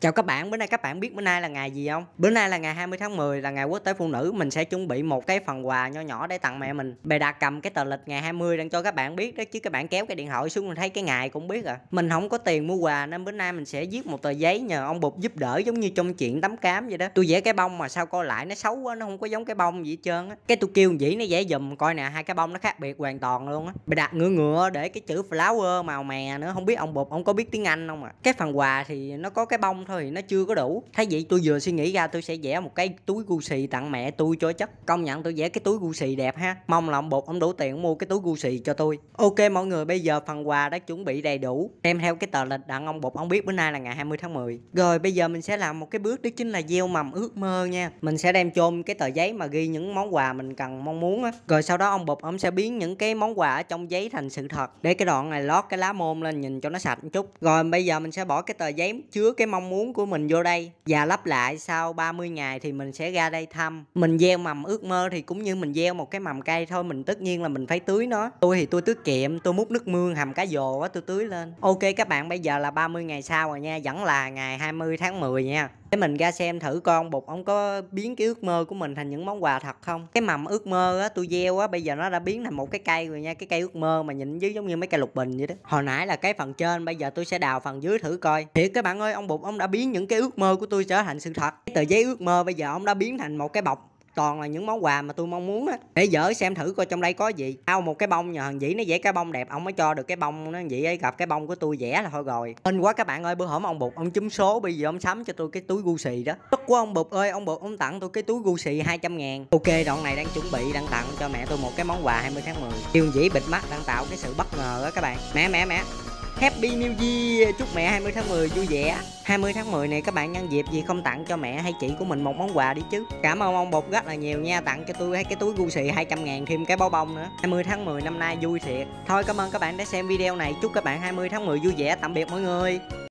Chào các bạn, bữa nay các bạn biết bữa nay là ngày gì không? Bữa nay là ngày 20 tháng 10 là ngày quốc tế phụ nữ Mình sẽ chuẩn bị một cái phần quà nho nhỏ để tặng mẹ mình Bề đã cầm cái tờ lịch ngày 20 đang cho các bạn biết đó Chứ các bạn kéo cái điện thoại xuống mình thấy cái ngày cũng biết à Mình không có tiền mua quà nên bữa nay mình sẽ viết một tờ giấy nhờ ông Bụt giúp đỡ Giống như trong chuyện tắm cám vậy đó Tôi vẽ cái bông mà sao coi lại nó xấu quá, nó không có giống cái bông gì hết trơn á Cái tôi kêu dĩ nó vẽ dùm coi nè, hai cái bông nó khác biệt hoàn toàn luôn á Bề đặt ngựa ngựa để cái chữ flower màu mè nữa Không biết ông Bụt ông có biết tiếng Anh không à Cái phần quà thì nó có cái bông thôi nó chưa có đủ thấy vậy tôi vừa suy nghĩ ra tôi sẽ vẽ một cái túi gu xì tặng mẹ tôi cho chắc công nhận tôi vẽ cái túi gu xì đẹp ha mong là ông bột ông đủ tiền mua cái túi gu xì cho tôi ok mọi người bây giờ phần quà đã chuẩn bị đầy đủ em theo cái tờ lịch đặng ông bột ông biết bữa nay là ngày 20 tháng 10 rồi bây giờ mình sẽ làm một cái bước đó chính là gieo mầm ước mơ nha mình sẽ đem chôn cái tờ giấy mà ghi những món quà mình cần mong muốn á rồi sau đó ông bột ông sẽ biến những cái món quà ở trong giấy thành sự thật để cái đoạn này lót cái lá môn lên nhìn cho nó sạch một chút rồi bây giờ mình sẽ bỏ cái tờ giấy chứa cái mong muốn muốn của mình vô đây và lắp lại sau 30 ngày thì mình sẽ ra đây thăm mình gieo mầm ước mơ thì cũng như mình gieo một cái mầm cây thôi mình tất nhiên là mình phải tưới nó tôi thì tôi tưới kiệm tôi múc nước mương hầm cá dồ á tôi tưới lên ok các bạn bây giờ là 30 ngày sau rồi nha vẫn là ngày 20 tháng 10 nha để mình ra xem thử con bột ông có biến cái ước mơ của mình thành những món quà thật không cái mầm ước mơ á tôi gieo á bây giờ nó đã biến thành một cái cây rồi nha cái cây ước mơ mà nhìn dưới giống như mấy cây lục bình vậy đó hồi nãy là cái phần trên bây giờ tôi sẽ đào phần dưới thử coi thiệt các bạn ơi ông bột ông đã đã biến những cái ước mơ của tôi trở thành sự thật tờ giấy ước mơ bây giờ ông đã biến thành một cái bọc toàn là những món quà mà tôi mong muốn á để dở xem thử coi trong đây có gì ao một cái bông nhờ thằng dĩ nó vẽ cái bông đẹp ông mới cho được cái bông nó vậy ấy gặp cái bông của tôi vẽ là thôi rồi hên quá các bạn ơi bữa hổm ông bụt ông chấm số bây giờ ông sắm cho tôi cái túi gu xì đó tức quá ông bụt ơi ông bụt ông tặng tôi cái túi gu xì 200 ngàn ok đoạn này đang chuẩn bị đang tặng cho mẹ tôi một cái món quà 20 tháng 10 điều dĩ bịt mắt đang tạo cái sự bất ngờ đó các bạn mẹ mẹ mẹ Happy New Year chúc mẹ 20 tháng 10 vui vẻ 20 tháng 10 này các bạn nhân dịp gì không tặng cho mẹ hay chị của mình một món quà đi chứ Cảm ơn ông Bột rất là nhiều nha Tặng cho tôi cái túi Gucci 200 ngàn thêm cái bao bông nữa 20 tháng 10 năm nay vui thiệt Thôi cảm ơn các bạn đã xem video này Chúc các bạn 20 tháng 10 vui vẻ Tạm biệt mọi người